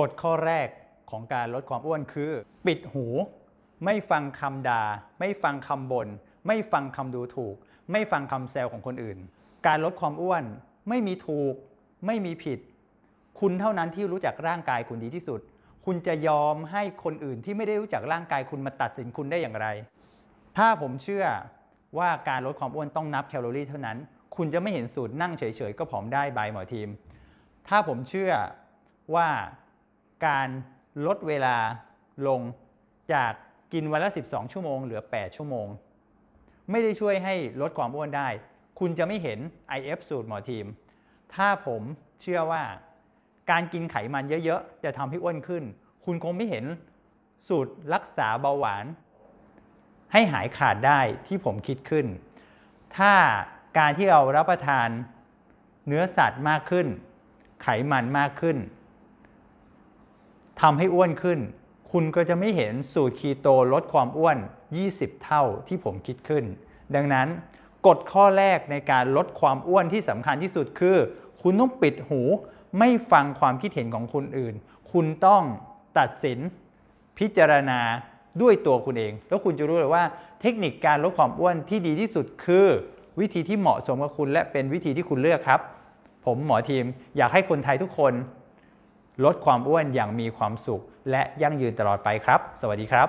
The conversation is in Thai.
กฎข้อแรกของการลดความอ้วนคือ ปิดหู ไม่ฟังคำดา่าไม่ฟังคำบน่นไม่ฟังคำดูถูก ไม่ฟังคำแซวของคนอื่น การลดความอ้วนไม่มีถูก ไม่มีผิด คุณเท่านั้นที่รู้จักร่างกายคุณดีที่สุด คุณจะยอมให้คนอื่นที่ไม่ได้รู้จักร่างกายคุณมาตัดสินคุณได้อย่างไร ถ้าผมเชื่อว่าการลดความอ้วนต้องนับแคลอรี่เท่านั้น คุณจะไม่เห็นสูตรนั่งเฉย ๆ ก็ผอมได้ใบหมอทีม ถ้าผมเชื่อว่าการลดเวลาลงจากกินวันละ 12 ชั่วโมงเหลือ 8 ชั่วโมง ไม่ได้ช่วยให้ลดความอ้วนได้ คุณจะไม่เห็น IF สูตรหมอทีม ถ้าผมเชื่อว่าการกินไขมันเยอะๆ จะทำให้อ้วนขึ้น คุณคงไม่เห็นสูตรรักษาเบาหวาน ให้หายขาดได้ที่ผมคิดขึ้น ถ้าการที่เรารับประทานเนื้อสัตว์มากขึ้น ไขมันมากขึ้นทำให้อ้วนขึ้น คุณก็จะไม่เห็นสูตรคีโตลดความอ้วน 20 เท่าที่ผมคิดขึ้น ดังนั้นกฎข้อแรกในการลดความอ้วนที่สำคัญที่สุดคือ คุณต้องปิดหูไม่ฟังความคิดเห็นของคนอื่น คุณต้องตัดสิน พิจารณาด้วยตัวคุณเอง แล้วคุณจะรู้เลยว่าเทคนิคการลดความอ้วนที่ดีที่สุดคือ วิธีที่เหมาะสมกับคุณและเป็นวิธีที่คุณเลือกครับ ผมหมอทีม อยากให้คนไทยทุกคนลดความอ้วนอย่างมีความสุข และยั่งยืนตลอดไปครับ สวัสดีครับ